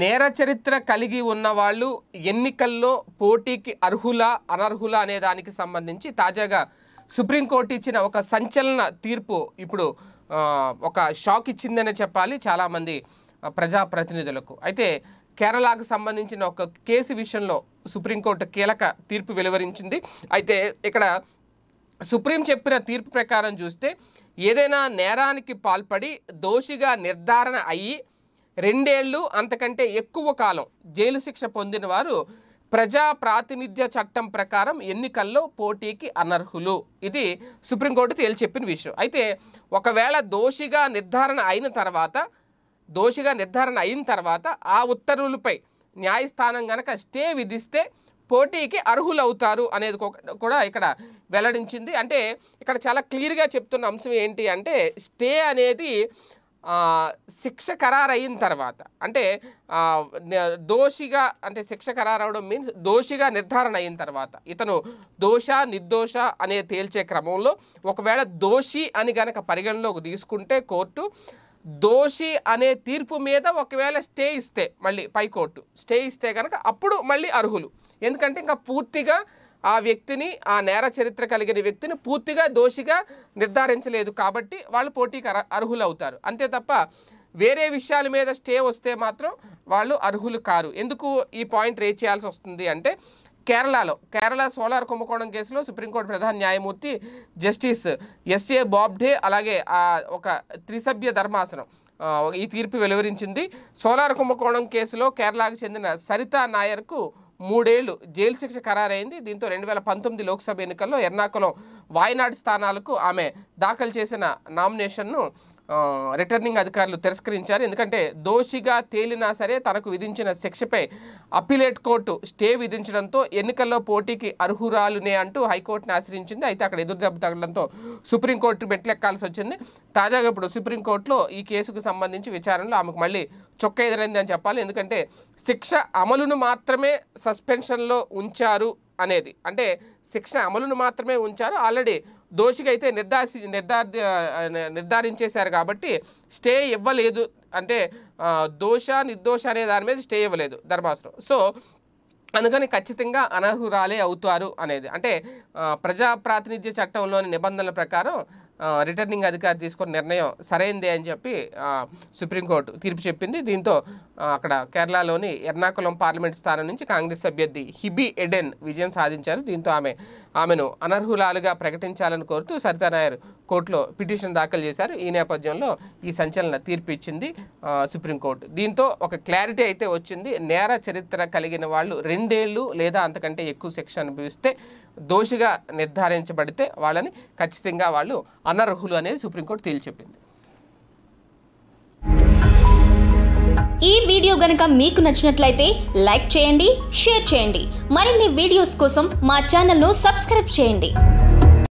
నేర చరిత్ర కలిగి ఉన్నవాళ్ళు ఎన్నికల్లో పోటీకి అర్హులా అనర్హుల అనే దానికి సంబంధించి తాజాగా సుప్రీంకోర్టు ఇచ్చిన ఒక సంచలన తీర్పు ఇప్పుడు ఒక షాక్ ఇచ్చిందనే చెప్పాలి చాలామంది ప్రజాప్రతినిధులకు అయితే కేరళకు సంబంధించిన ఒక కేసు విషయంలో సుప్రీంకోర్టు కీలక తీర్పు వెలువరించింది అయితే ఇక్కడ సుప్రీం చెప్పిన తీర్పు ప్రకారం చూస్తే ఏదైనా నేరానికి పాల్పడి దోషిగా నిర్ధారణ అయ్యి రెండేళ్లు అంతకంటే ఎక్కువ కాలం జైలు శిక్ష పొందిన వారు ప్రజా ప్రాతినిధ్య చట్టం ప్రకారం ఎన్నికల్లో పోటీకి అనర్హులు ఇది సుప్రీంకోర్టు తేల్చి చెప్పిన విషయం అయితే ఒకవేళ దోషిగా నిర్ధారణ అయిన తర్వాత దోషిగా నిర్ధారణ అయిన తర్వాత ఆ ఉత్తర్వులపై న్యాయస్థానం గనక స్టే విధిస్తే పోటీకి అర్హులవుతారు అనేది కూడా ఇక్కడ వెల్లడించింది అంటే ఇక్కడ చాలా క్లియర్గా చెప్తున్న అంశం ఏంటి అంటే స్టే అనేది శిక్ష ఖరారు అయిన తర్వాత అంటే దోషిగా అంటే శిక్ష ఖరారు అవడం మీన్స్ దోషిగా నిర్ధారణ అయిన తర్వాత ఇతను దోష నిర్దోష అనే తేల్చే క్రమంలో ఒకవేళ దోషి అని గనక పరిగణలోకి తీసుకుంటే కోర్టు దోషి అనే తీర్పు మీద ఒకవేళ స్టే ఇస్తే మళ్ళీ పైకోర్టు స్టే ఇస్తే కనుక అప్పుడు మళ్ళీ అర్హులు ఎందుకంటే ఇంకా పూర్తిగా ఆ వ్యక్తిని ఆ నేర చరిత్ర కలిగిన వ్యక్తిని పూర్తిగా దోషిగా నిర్ధారించలేదు కాబట్టి వాళ్ళు పోటీకి అర్హులు అవుతారు అంతే తప్ప వేరే విషయాల మీద స్టే వస్తే మాత్రం వాళ్ళు అర్హులు కారు ఎందుకు ఈ పాయింట్ రేజ్ చేయాల్సి వస్తుంది అంటే కేరళలో కేరళ సోలార్ కుంభకోణం కేసులో సుప్రీంకోర్టు ప్రధాన న్యాయమూర్తి జస్టిస్ ఎస్ఏ బాబ్డే అలాగే ఒక త్రిసభ్య ధర్మాసనం ఈ తీర్పు వెలువరించింది సోలార్ కుంభకోణం కేసులో కేరళకు చెందిన సరితా నాయర్కు మూడేళ్లు జైలు శిక్ష ఖరారైంది దీంతో రెండు వేల పంతొమ్మిది లోక్సభ ఎన్నికల్లో ఎర్నాకులం వాయనాడు స్థానాలకు ఆమె దాఖలు చేసిన నామినేషన్ను రిటర్నింగ్ అధికారులు తిరస్కరించారు ఎందుకంటే దోషిగా తేలినా సరే తనకు విధించిన శిక్షపై అపిలేట్ కోర్టు స్టే విధించడంతో ఎన్నికల్లో పోటీకి అర్హురాలునే అంటూ హైకోర్టును ఆశ్రయించింది అయితే అక్కడ ఎదురు దెబ్బ తగలడంతో సుప్రీంకోర్టు మెట్లెక్కాల్సి వచ్చింది తాజాగా ఇప్పుడు సుప్రీంకోర్టులో ఈ కేసుకు సంబంధించి విచారణలో ఆమెకు మళ్ళీ చొక్క ఎదురైంది అని చెప్పాలి ఎందుకంటే శిక్ష అమలును మాత్రమే సస్పెన్షన్లో ఉంచారు అనేది అంటే శిక్ష అమలును మాత్రమే ఉంచారు ఆల్రెడీ దోషిగా అయితే నిర్ధారి నిర్ధార నిర్ధారించేశారు కాబట్టి స్టే ఇవ్వలేదు అంటే దోష నిర్దోష అనే దాని మీద స్టే ఇవ్వలేదు ధర్మాసనం సో అందుకని ఖచ్చితంగా అనర్హురాలే అవుతారు అనేది అంటే ప్రజాప్రాతినిధ్య చట్టంలోని నిబంధనల ప్రకారం రిటర్నింగ్ అధికారి తీసుకున్న నిర్ణయం సరైందే అని చెప్పి సుప్రీంకోర్టు తీర్పు చెప్పింది దీంతో అక్కడ కేరళలోని ఎర్నాకులం పార్లమెంట్ స్థానం నుంచి కాంగ్రెస్ అభ్యర్థి హిబి ఎడెన్ విజయం సాధించారు దీంతో ఆమె ఆమెను అనర్హులాలుగా ప్రకటించాలని కోరుతూ సరితా నాయర్ కోర్టులో పిటిషన్ దాఖలు చేశారు ఈ నేపథ్యంలో ఈ సంచలన తీర్పు ఇచ్చింది సుప్రీంకోర్టు దీంతో ఒక క్లారిటీ అయితే వచ్చింది నేర చరిత్ర కలిగిన వాళ్ళు రెండేళ్ళు లేదా అంతకంటే ఎక్కువ శిక్ష అనుభవిస్తే దోషిగా నిర్ధారించబడితే వాళ్ళని ఖచ్చితంగా వాళ్ళు అనర్హులు అనేది సుప్రీంకోర్టు తేల్చెప్పింది ఈ వీడియో గనక మీకు నచ్చినట్లయితే లైక్ చేయండి షేర్ చేయండి మరిన్ని వీడియోస్ కోసం మా ఛానల్ను సబ్స్క్రైబ్ చేయండి